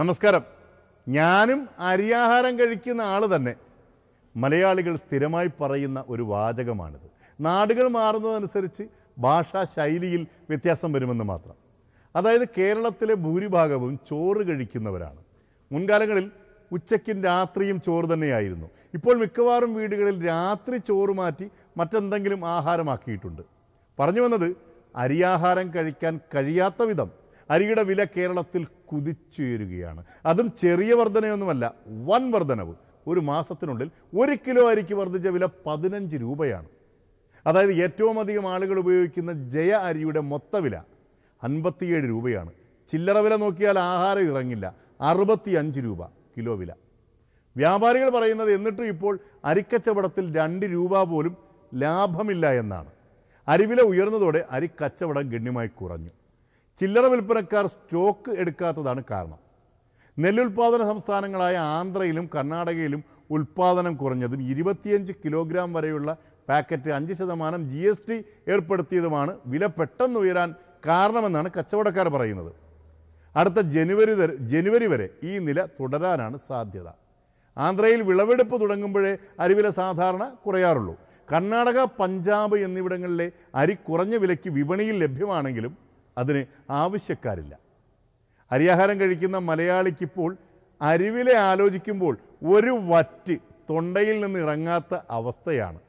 നമസ്കാരം ഞാനും അരിയാഹാരം കഴിക്കുന്ന ആൾ തന്നെ മലയാളികൾ സ്ഥിരമായി പറയുന്ന ഒരു വാചകമാണിത് നാടുകൾ മാറുന്നതനുസരിച്ച് ഭാഷാ ശൈലിയിൽ വ്യത്യാസം വരുമെന്ന് മാത്രം അതായത് കേരളത്തിലെ ഭൂരിഭാഗവും ചോറ് കഴിക്കുന്നവരാണ് മുൻകാലങ്ങളിൽ ഉച്ചയ്ക്കും രാത്രിയും ചോറ് തന്നെയായിരുന്നു ഇപ്പോൾ മിക്കവാറും വീടുകളിൽ രാത്രി ചോറ് മാറ്റി മറ്റെന്തെങ്കിലും ആഹാരമാക്കിയിട്ടുണ്ട് പറഞ്ഞു വന്നത് അരിയാഹാരം കഴിക്കാൻ കഴിയാത്ത വിധം അരിയുടെ വില കേരളത്തിൽ കുതിച്ചുയരുകയാണ് അതും ചെറിയ വർധനയൊന്നുമല്ല വൻ വർധനവ് ഒരു മാസത്തിനുള്ളിൽ ഒരു കിലോ അരിക്ക് വർദ്ധിച്ച വില പതിനഞ്ച് രൂപയാണ് അതായത് ഏറ്റവും അധികം ആളുകൾ ഉപയോഗിക്കുന്ന ജയ അരിയുടെ മൊത്തവില അൻപത്തിയേഴ് രൂപയാണ് ചില്ലറ വില നോക്കിയാൽ ആഹാരം ഇറങ്ങില്ല അറുപത്തിയഞ്ച് രൂപ കിലോ വില വ്യാപാരികൾ പറയുന്നത് എന്നിട്ടും ഇപ്പോൾ അരിക്കച്ചവടത്തിൽ രണ്ട് രൂപ പോലും ലാഭമില്ല എന്നാണ് അരിവില ഉയർന്നതോടെ അരിക്കച്ചവടം ഗണ്യമായി കുറഞ്ഞു ചില്ലറ വിൽപ്പനക്കാർ സ്റ്റോക്ക് എടുക്കാത്തതാണ് കാരണം നെല്ലുൽപാദന സംസ്ഥാനങ്ങളായ ആന്ധ്രയിലും കർണാടകയിലും ഉൽപാദനം കുറഞ്ഞതും ഇരുപത്തിയഞ്ച് കിലോഗ്രാം വരെയുള്ള പാക്കറ്റ് അഞ്ച് ശതമാനം ജി എസ് ടി ഏർപ്പെടുത്തിയതുമാണ് വില പെട്ടെന്ന് ഉയരാൻ കാരണമെന്നാണ് കച്ചവടക്കാർ പറയുന്നത് അടുത്ത ജനുവരി ജനുവരി വരെ ഈ നില തുടരാനാണ് സാധ്യത ആന്ധ്രയിൽ വിളവെടുപ്പ് തുടങ്ങുമ്പോഴേ അരിവില സാധാരണ കുറയാറുള്ളൂ കർണാടക പഞ്ചാബ് എന്നിവിടങ്ങളിലെ അരി കുറഞ്ഞ വിലയ്ക്ക് വിപണിയിൽ ലഭ്യമാണെങ്കിലും അതിന് ആവശ്യക്കാരില്ല അരിയാഹാരം കഴിക്കുന്ന മലയാളിക്കിപ്പോൾ അരിവിലെ ആലോചിക്കുമ്പോൾ ഒരു വറ്റ് തൊണ്ടയിൽ നിന്ന് ഇറങ്ങാത്ത അവസ്ഥയാണ്